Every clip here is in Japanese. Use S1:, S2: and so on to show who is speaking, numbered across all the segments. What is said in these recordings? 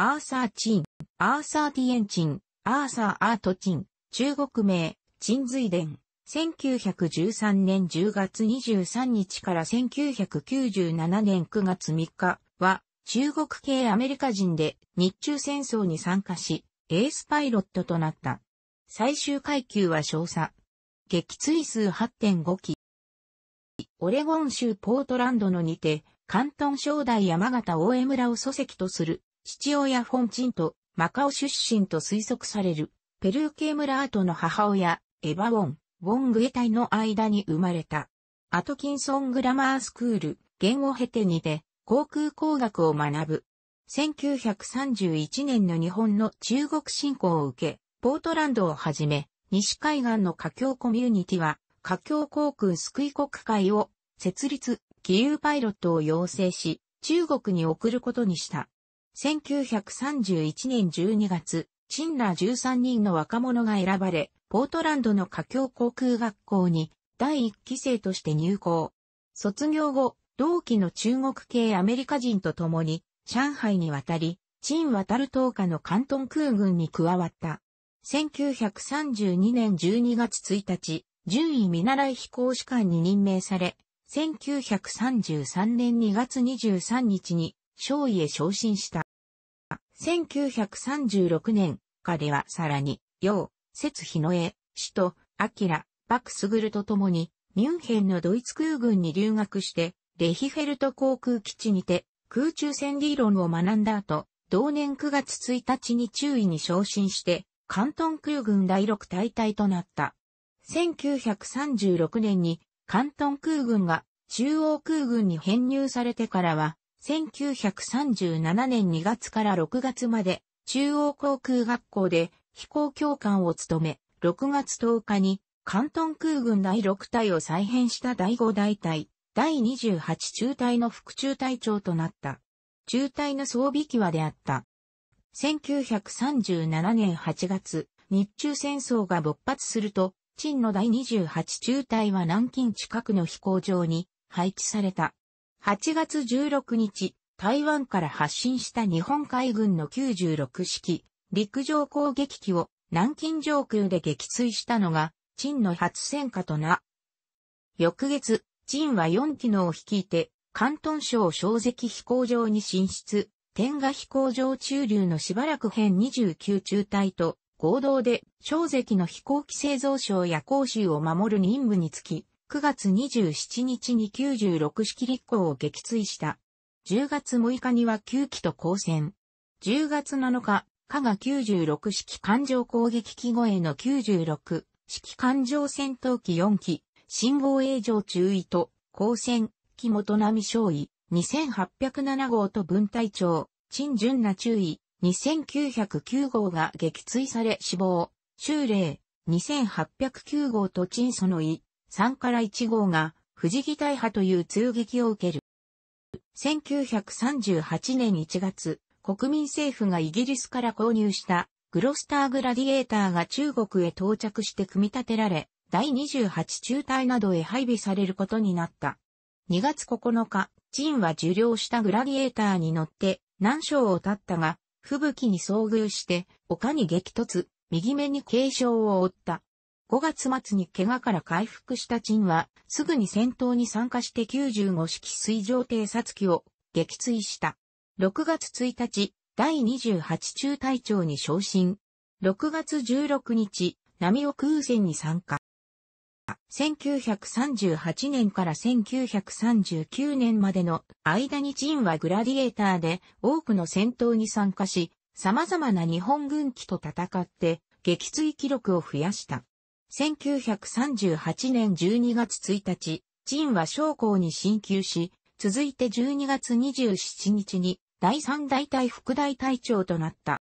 S1: アーサー・チン、アーサー・ティエン・チン、アーサー・アート・チン、中国名、チイデン、1913年10月23日から1997年9月3日は、中国系アメリカ人で日中戦争に参加し、エースパイロットとなった。最終階級は少佐。撃墜数8.5機。オレゴン州ポートランドのにて、関東正代山形大江村を祖籍とする父親フォン・チンとマカオ出身と推測される、ペルー系村アートの母親、エヴァ・ウォン、ウォン・グエタイの間に生まれた。アトキンソン・グラマースクール、言を経てにて、航空工学を学ぶ。1931年の日本の中国侵攻を受け、ポートランドをはじめ、西海岸の華僑コミュニティは、華僑航空救い国会を設立、義勇パイロットを養成し、中国に送ることにした。1931年12月、チンラ13人の若者が選ばれ、ポートランドの華僑航空学校に第1期生として入校。卒業後、同期の中国系アメリカ人と共に上海に渡り、チン渡る東下の関東空軍に加わった。1932年12月1日、順位見習い飛行士官に任命され、1933年2月23日に、少尉へ昇進した。1936年、彼はさらに、楊、節日の絵、首都、アキラ、バクスグルと共に、ミュンヘンのドイツ空軍に留学して、レヒフェルト航空基地にて、空中戦理論を学んだ後、同年9月1日に中尉に昇進して、関東空軍第6大隊となった。1936年に関東空軍が中央空軍に編入されてからは、1937年2月から6月まで中央航空学校で飛行教官を務め、6月10日に関東空軍第6隊を再編した第5大隊、第28中隊の副中隊長となった。中隊の装備機はであった。1937年8月、日中戦争が勃発すると、陳の第28中隊は南京近くの飛行場に配置された。8月16日、台湾から発進した日本海軍の96式陸上攻撃機を南京上空で撃墜したのが、陳の初戦果とな。翌月、陳は4機能を率いて、関東省小関飛行場に進出、天下飛行場中流のしばらく編29中隊と合同で小関の飛行機製造省や甲州を守る任務につき、9月27日に96式立候を撃墜した。10月6日には9機と交戦。10月7日、加賀96式艦上攻撃機護への96式艦上戦闘機4機、信号営像中尉と交戦、木本波少尉、2807号と分隊長、陳順那中尉、2909号が撃墜され死亡、修霊、2809号と陳その位、3から1号が、藤木大破という通撃を受ける。1938年1月、国民政府がイギリスから購入したグロスターグラディエーターが中国へ到着して組み立てられ、第28中隊などへ配備されることになった。2月9日、陳は受領したグラディエーターに乗って何章を経ったが、吹雪に遭遇して、丘に激突、右目に軽傷を負った。5月末に怪我から回復した陳は、すぐに戦闘に参加して95式水上偵察機を撃墜した。6月1日、第28中隊長に昇進。6月16日、波尾空戦に参加。1938年から1939年までの間に陳はグラディエーターで多くの戦闘に参加し、様々な日本軍機と戦って撃墜記録を増やした。1938年12月1日、陳は将校に進級し、続いて12月27日に第三大隊副大隊長となった。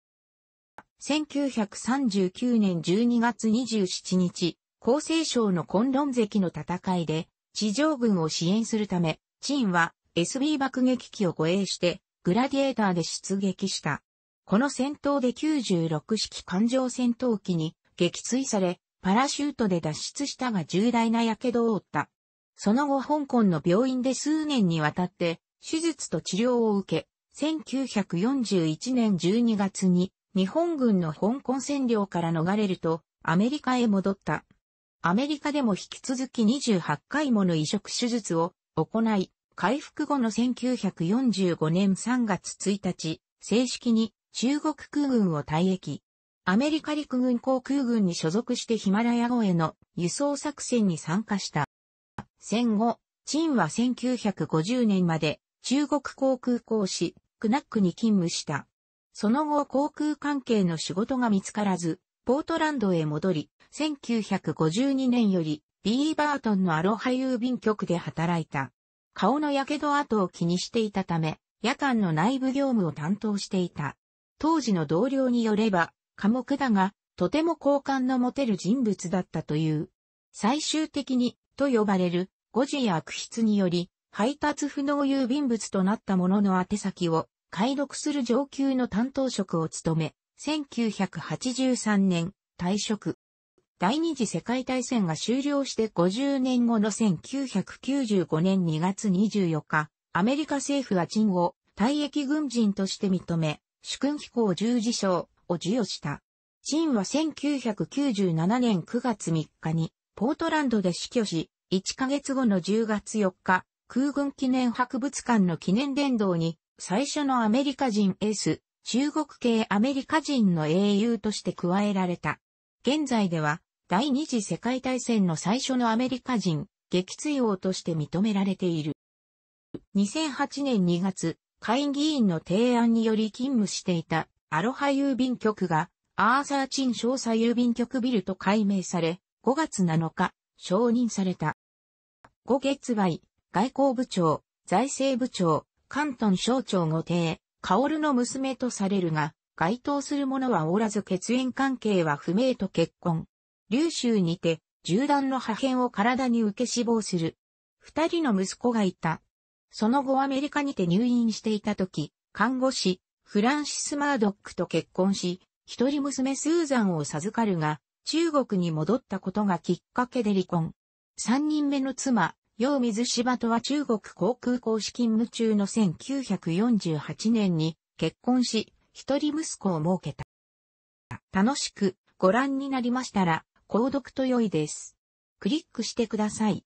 S1: 1939年12月27日、厚生省の混乱関の戦いで、地上軍を支援するため、陳は SB 爆撃機を護衛して、グラディエーターで出撃した。この戦闘で96式艦上戦闘機に撃墜され、パラシュートで脱出したが重大な火傷を負った。その後香港の病院で数年にわたって手術と治療を受け、1941年12月に日本軍の香港占領から逃れるとアメリカへ戻った。アメリカでも引き続き28回もの移植手術を行い、回復後の1945年3月1日、正式に中国空軍を退役。アメリカ陸軍航空軍に所属してヒマラヤ号への輸送作戦に参加した。戦後、陳は1950年まで中国航空講師、クナックに勤務した。その後航空関係の仕事が見つからず、ポートランドへ戻り、1952年よりビーバートンのアロハ郵便局で働いた。顔の火傷跡を気にしていたため、夜間の内部業務を担当していた。当時の同僚によれば、寡黙だが、とても好感の持てる人物だったという。最終的に、と呼ばれる、誤字や悪筆により、配達不能郵便物となったものの宛先を、解読する上級の担当職を務め、1983年、退職。第二次世界大戦が終了して50年後の1995年2月24日、アメリカ政府は陳を退役軍人として認め、主君飛行十字章、を授与した。チンは1997年9月3日にポートランドで死去し、1ヶ月後の10月4日、空軍記念博物館の記念殿堂に最初のアメリカ人エース、中国系アメリカ人の英雄として加えられた。現在では第二次世界大戦の最初のアメリカ人、撃墜王として認められている。2008年2月、会議員の提案により勤務していたアロハ郵便局が、アーサー・チン少佐郵便局ビルと改名され、5月7日、承認された。5月売、外交部長、財政部長、関東省庁御邸、薫の娘とされるが、該当する者はおらず血縁関係は不明と結婚。琉州にて、銃弾の破片を体に受け死亡する。二人の息子がいた。その後アメリカにて入院していた時、看護師、フランシス・マードックと結婚し、一人娘スーザンを授かるが、中国に戻ったことがきっかけで離婚。三人目の妻、ヨミズ・シバとは中国航空公式勤務中の1948年に結婚し、一人息子を設けた。楽しくご覧になりましたら、購読と良いです。クリックしてください。